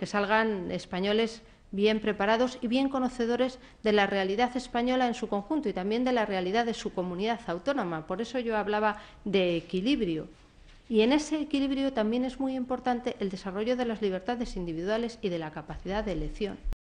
que salgan españoles bien preparados y bien conocedores de la realidad española en su conjunto y también de la realidad de su comunidad autónoma. Por eso yo hablaba de equilibrio. Y en ese equilibrio también es muy importante el desarrollo de las libertades individuales y de la capacidad de elección.